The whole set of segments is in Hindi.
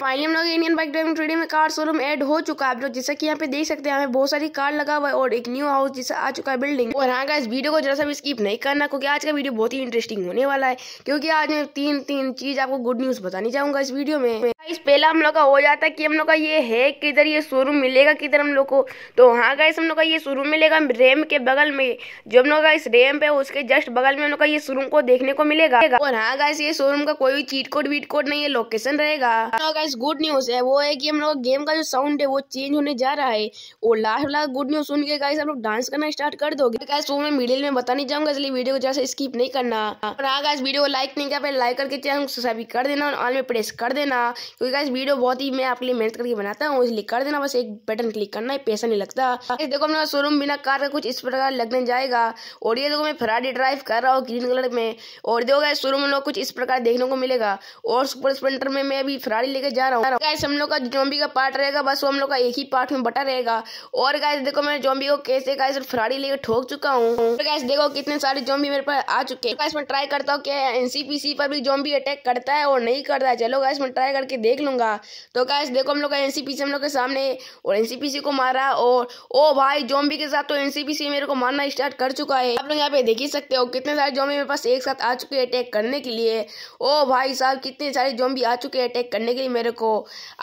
फाइनली हम लोग इंडियन बाइक ड्राइविंग ट्रेडिंग में कार शोरूम ऐड हो चुका है आप लोग जैसा कि यहाँ पे देख सकते हैं हमें बहुत सारी कार लगा हुआ है और एक न्यू हाउस जैसा आ चुका है बिल्डिंग और हाँ इस वीडियो को जरा सा भी स्किप नहीं करना क्योंकि आज का वीडियो बहुत ही इंटरेस्टिंग होने वाला है क्योंकि आज मैं तीन तीन चीज आपको गुड न्यूज बतानी चाहूंगा इस वीडियो में इस पहला हम लोग का हो जाता है कि हम लोग का ये है किधर ये शोरूम मिलेगा किधर हम लोग को तो हाँ गाइस हम लोग का ये शोरूम मिलेगा रैम के बगल में जो हम लोग का इस रेम पे उसके जस्ट बगल में हम लोग का ये शोरूम को देखने को मिलेगा और हाँ गाइस ये शोरूम का कोई भी चीट कोड वीट कोड नहीं है लोकेशन रहेगा हाँ गाइस गुड न्यूज़ है वो है कि हम लोग गेम का जो साउंड है वो चेंज होने जा रहा है और लास्ट वाला गुड न्यूज़ सुन के गाइस हम लोग डांस करना स्टार्ट कर दोगे गाइस तो मैं मिडिल में बता नहीं जाऊंगा इसलिए वीडियो को जैसे स्किप नहीं करना और हाँ गाइस वीडियो को लाइक नहीं किया पहले लाइक करके चैनल सब्सक्राइब कर देना और ऑल में प्रेस कर देना क्योंकि गाइस वीडियो बहुत ही मैं आपके लिए मेहनत करके बनाता हूँ इसलिए कर देना बस एक बटन क्लिक करना है पैसा नहीं लगता देखो हम लोग शोरूम बिना कार का कुछ इस प्रकार लगने जाएगा और ये देखो मैं फरारी ड्राइव कर रहा हूँ ग्रीन कलर में और देखो गाइस शोरूम में कुछ इस प्रकार देखने को मिलेगा और सुपर स्प्लेंडर में मैं अभी फरारी लेकर जा रहा हूँ गाइस हम लोग का जोम्बी का पार्ट रहेगा बस वो हम लोग का एक ही पार्ट में बटा रहेगा और गाइस देखो मैं जोम्बी को कैसे गाइस फ्राड़ी लेकर ठोक चुका हूँ गाइस तो देखो कितने सारे जोम्बी मेरे पास आ चुके हैं गाइस मैं ट्राई करता हूँ कि एनसीपीसी पर भी जोम्बी अटैक करता है और नहीं करता है चलो गाइस मैं ट्राई करके देख लूंगा तो गाइस देखो हम लोग का एनसीपीसी हम लोग के सामने और एनसीपीसी को मारा और ओ भाई जोम्बी के साथ तो एनसीपीसी मेरे को मारना स्टार्ट कर चुका है आप लोग यहाँ पे देख ही सकते हो कितने सारे जोम्बी मेरे पास एक साथ आ चुके हैं अटैक करने के लिए ओ भाई साहब कितने सारे जोम्बी आ चुके हैं अटैक करने के लिए मेरे को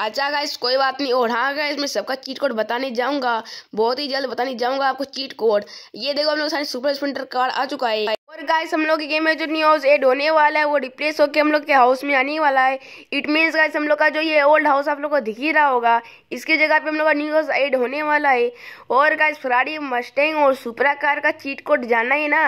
अच्छा गाइस कोई बात नहीं और हाँ गाइस मैं सबका चीट कोड बताने जाऊंगा बहुत ही जल्द बताने जाऊंगा आपको चीट कोड ये देखो हम लोग सारे सुपर स्पेंडर कार्ड आ चुका है और गाइस हम लोग के गेम में जो न्यूज एड होने वाला है वो रिप्लेस होकर हम लोग के हाउस में आने वाला है इट मीन्स गाइस हम लोग का जो ये ओल्ड हाउस आप लोग को दिख ही रहा होगा इसकी जगह पे हम लोग का न्यू हाउस एड होने वाला है और गाइस फ्राडी मस्टेंग और सुपरा कार का चीट कोड जाना ही ना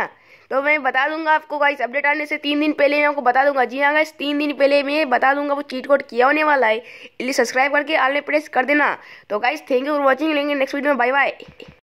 तो मैं बता दूंगा आपको गाइस अपडेट आने से तीन दिन पहले मैं आपको बता दूंगा जी हाँ गाइस तीन दिन पहले मैं बता दूंगा वो चीट कोड किया होने वाला है इसलिए सब्सक्राइब करके आल प्रेस कर देना तो guys thank you for watching लेंगे नेक्स्ट वीडियो में बाय बाय